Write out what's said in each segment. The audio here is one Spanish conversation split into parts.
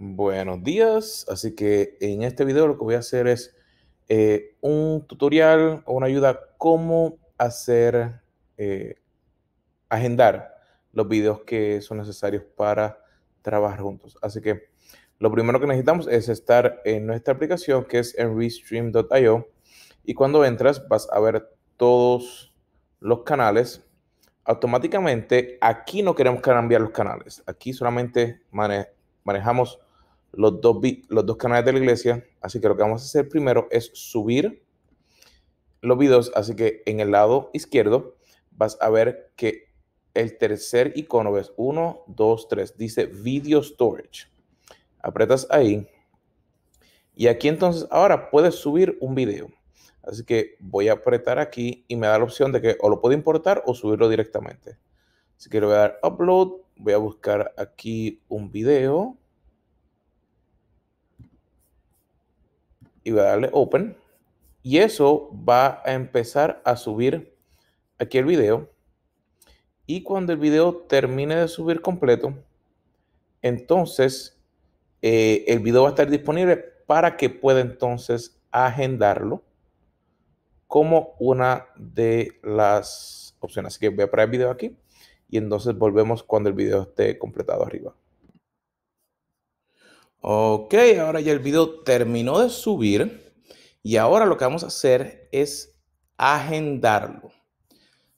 Buenos días, así que en este video lo que voy a hacer es eh, un tutorial o una ayuda cómo hacer, eh, agendar los videos que son necesarios para trabajar juntos. Así que lo primero que necesitamos es estar en nuestra aplicación que es en restream.io y cuando entras vas a ver todos los canales. Automáticamente aquí no queremos cambiar los canales, aquí solamente manejamos los dos, los dos canales de la iglesia. Así que lo que vamos a hacer primero es subir los videos. Así que en el lado izquierdo vas a ver que el tercer icono ves 1, 2, 3. Dice Video Storage. Apretas ahí. Y aquí entonces ahora puedes subir un video. Así que voy a apretar aquí y me da la opción de que o lo puedo importar o subirlo directamente. Así que le voy a dar upload. Voy a buscar aquí un video. y voy a darle open y eso va a empezar a subir aquí el video y cuando el video termine de subir completo entonces eh, el video va a estar disponible para que pueda entonces agendarlo como una de las opciones así que voy a el video aquí y entonces volvemos cuando el video esté completado arriba Ok, ahora ya el video terminó de subir y ahora lo que vamos a hacer es agendarlo.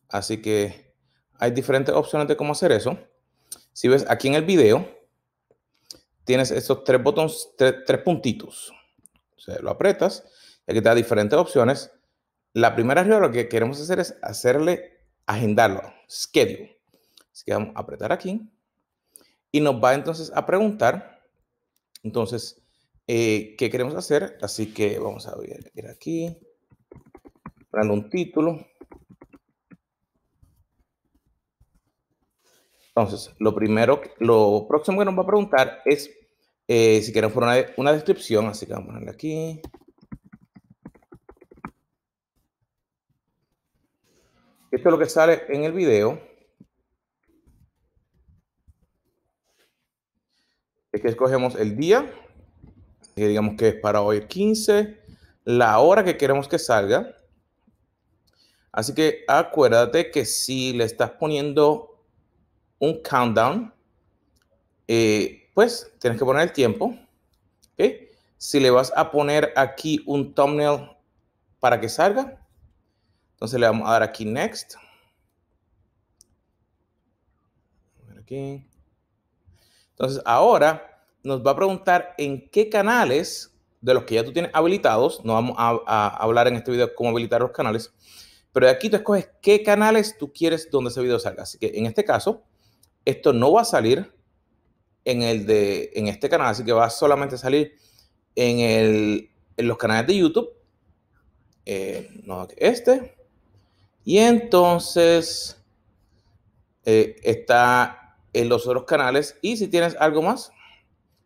Así que hay diferentes opciones de cómo hacer eso. Si ves aquí en el video, tienes estos tres botones, tres, puntitos. O sea, lo apretas y aquí te da diferentes opciones. La primera regla lo que queremos hacer es hacerle agendarlo, schedule. Así que vamos a apretar aquí y nos va entonces a preguntar entonces, eh, ¿qué queremos hacer? Así que vamos a ir aquí, dando un título. Entonces, lo primero, lo próximo que nos va a preguntar es eh, si queremos poner una, una, descripción, así que vamos a ponerle aquí. Esto es lo que sale en el video. es que escogemos el día, digamos que es para hoy 15, la hora que queremos que salga. Así que acuérdate que si le estás poniendo un countdown, eh, pues tienes que poner el tiempo. Si le vas a poner aquí un thumbnail para que salga, entonces le vamos a dar aquí next. Entonces, ahora nos va a preguntar en qué canales de los que ya tú tienes habilitados, no vamos a, hablar en este video cómo habilitar los canales, pero de aquí tú escoges qué canales tú quieres donde ese video salga. Así que en este caso, esto no va a salir en el de en este canal, así que va solamente a salir en, los canales de YouTube. Eh, este. Y entonces eh, está en los otros canales. Y si tienes algo más,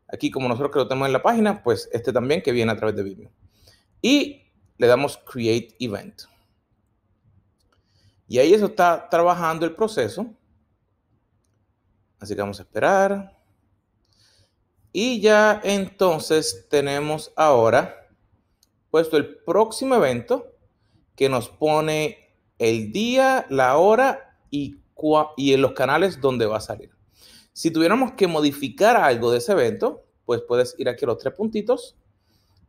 aquí como nosotros que lo tenemos en la página, pues este también que viene a través de Vimeo. Y le damos Create Event. Y ahí eso está trabajando el proceso. Así que vamos a esperar. Y ya entonces tenemos ahora puesto el próximo evento que nos pone el día, la hora y, y en los canales donde va a salir. Si tuviéramos que modificar algo de ese evento, pues puedes ir aquí a los tres puntitos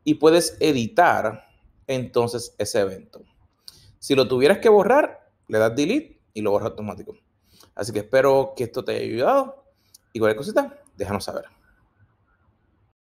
y puedes editar entonces ese evento. Si lo tuvieras que borrar, le das delete y lo borra automático. Así que espero que esto te haya ayudado y cualquier cosita, déjanos saber.